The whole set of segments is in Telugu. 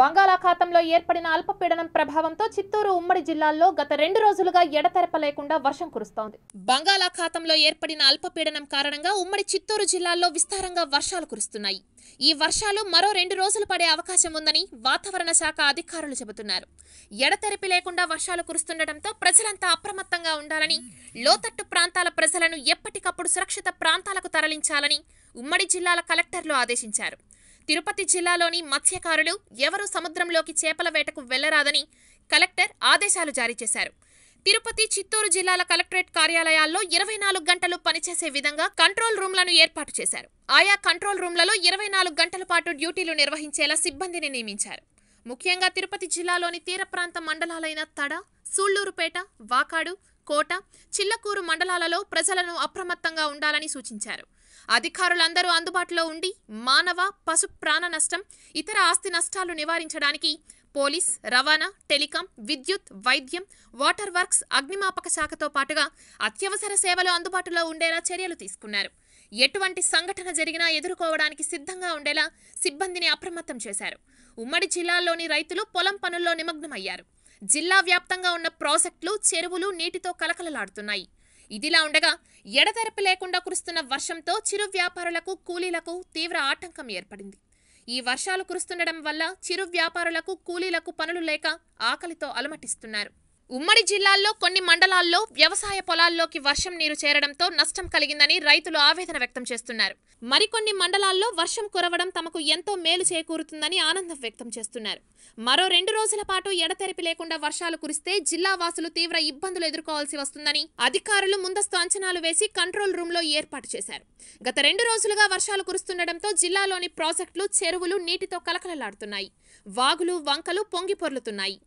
బంగాళాఖాతంలో ఏర్పడిన అల్పపీడనం ప్రభావంతో చిత్తూరు ఉమ్మడి జిల్లాల్లో గత రెండు రోజులుగా ఎడతెరప లేకుండా వర్షం కురుస్తోంది బంగాళాఖాతంలో ఏర్పడిన అల్పపీడనం కారణంగా ఉమ్మడి చిత్తూరు జిల్లాల్లో విస్తారంగా వర్షాలు కురుస్తున్నాయి ఈ వర్షాలు మరో రెండు రోజులు పడే అవకాశం ఉందని వాతావరణ శాఖ అధికారులు చెబుతున్నారు ఎడతెరపి లేకుండా వర్షాలు కురుస్తుండటంతో ప్రజలంతా అప్రమత్తంగా ఉండాలని లోతట్టు ప్రాంతాల ప్రజలను ఎప్పటికప్పుడు సురక్షిత ప్రాంతాలకు తరలించాలని ఉమ్మడి జిల్లాల కలెక్టర్లు ఆదేశించారు తిరుపతి జిల్లాలోని మత్స్యకారులు ఎవరూ సముద్రంలోకి చేపల వేటకు వెళ్లరాదని కలెక్టర్ ఆదేశాలు జారీ చేశారు తిరుపతి చిత్తూరు జిల్లాల కలెక్టరేట్ కార్యాలయాల్లో ఇరవై నాలుగు గంటలు పనిచేసే విధంగా కంట్రోల్ రూమ్లను ఏర్పాటు చేశారు ఆయా కంట్రోల్ రూమ్లలో ఇరవై నాలుగు గంటల పాటు డ్యూటీలు నిర్వహించేలా సిబ్బందిని నియమించారు ముఖ్యంగా తిరుపతి జిల్లాలోని తీర ప్రాంత మండలాలైన తడ సూళ్లూరుపేట వాకాడు కోట చిల్లకూరు మండలాలలో ప్రజలను అప్రమత్తంగా ఉండాలని సూచించారు అధికారులందరూ అందుబాటులో ఉండి మానవ పశు ప్రాణ నష్టం ఇతర ఆస్తి నష్టాలు నివారించడానికి పోలీస్ రవాణా టెలికాం విద్యుత్ వైద్యం వాటర్ వర్క్స్ అగ్నిమాపక శాఖతో పాటుగా అత్యవసర సేవలు అందుబాటులో ఉండేలా చర్యలు తీసుకున్నారు ఎటువంటి సంఘటన జరిగినా ఎదుర్కోవడానికి సిద్ధంగా ఉండేలా సిబ్బందిని అప్రమత్తం చేశారు ఉమ్మడి జిల్లాల్లోని రైతులు పొలం పనుల్లో నిమగ్నమయ్యారు జిల్లా వ్యాప్తంగా ఉన్న ప్రాజెక్టులు చెరువులు నీటితో కలకలలాడుతున్నాయి ఇదిలా ఉండగా ఎడతెరపు లేకుండా కురుస్తున్న వర్షంతో చిరు వ్యాపారులకు కూలీలకు తీవ్ర ఆటంకం ఏర్పడింది ఈ వర్షాలు కురుస్తుండడం వల్ల చిరు వ్యాపారులకు కూలీలకు పనులు లేక ఆకలితో అలమటిస్తున్నారు ఉమ్మడి జిల్లాల్లో కొన్ని మండలాల్లో వ్యవసాయ పొలాల్లోకి వర్షం నీరు చేరడంతో నష్టం కలిగిందని రైతులు ఆవేదన వ్యక్తం చేస్తున్నారు మరికొన్ని మండలాల్లో వర్షం కురవడం తమకు ఎంతో మేలు చేకూరుతుందని ఆనందం వ్యక్తం చేస్తున్నారు మరో రెండు రోజుల పాటు ఎడతెరిపి లేకుండా వర్షాలు కురిస్తే జిల్లా వాసులు తీవ్ర ఇబ్బందులు ఎదుర్కోవాల్సి వస్తుందని అధికారులు ముందస్తు అంచనాలు వేసి కంట్రోల్ రూమ్లో ఏర్పాటు చేశారు గత రెండు రోజులుగా వర్షాలు కురుస్తుండటంతో జిల్లాలోని ప్రాజెక్టులు చెరువులు నీటితో కలకలలాడుతున్నాయి వాగులు వంకలు పొంగి పొర్లుతున్నాయి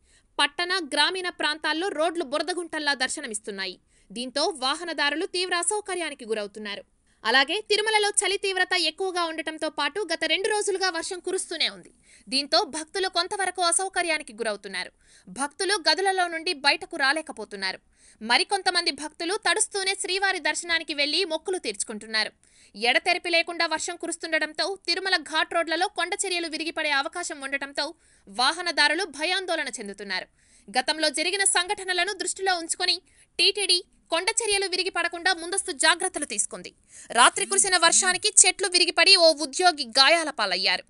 పట్టణ గ్రామీణ ప్రాంతాల్లో రోడ్లు బురదగుంటల్లా దర్శనమిస్తున్నాయి దీంతో వాహనదారులు తీవ్ర అసౌకర్యానికి గురవుతున్నారు అలాగే తిరుమలలో చలి తీవ్రత ఎక్కువగా ఉండటంతో పాటు గత రెండు రోజులుగా వర్షం కురుస్తూనే ఉంది దీంతో భక్తులు కొంతవరకు అసౌకర్యానికి గురవుతున్నారు భక్తులు గదులలో నుండి బయటకు రాలేకపోతున్నారు మరికొంతమంది భక్తులు తడుస్తూనే శ్రీవారి దర్శనానికి వెళ్లి మొక్కులు తీర్చుకుంటున్నారు ఎడతెరిపి లేకుండా వర్షం కురుస్తుండటంతో తిరుమల ఘాట్ రోడ్లలో కొండచర్యలు విరిగిపడే అవకాశం ఉండటంతో వాహనదారులు భయాందోళన చెందుతున్నారు గతంలో జరిగిన సంఘటనలను దృష్టిలో ఉంచుకొని టీటీడీ కొండ చర్యలు విరిగి పడకుండా ముందస్తు జాగ్రత్తలు తీసుకుంది రాత్రి కురిసిన వర్షానికి చెట్లు విరిగిపడి ఓ ఉద్యోగి గాయాల పాలయ్యారు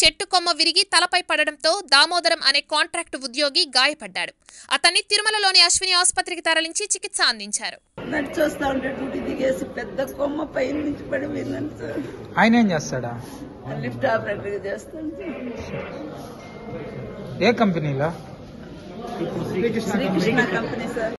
చెట్టు కొమ్మ విరిగి తలపై పడడంతో దామోదరం అనే కాంట్రాక్ట్ ఉద్యోగి గాయపడ్డాడు అతన్ని తిరుమలలోని అశ్విని ఆసుపత్రికి తరలించి చికిత్స అందించారు ఏ కంపెనీలా శ్రీకృష్ణ కంపెనీ సార్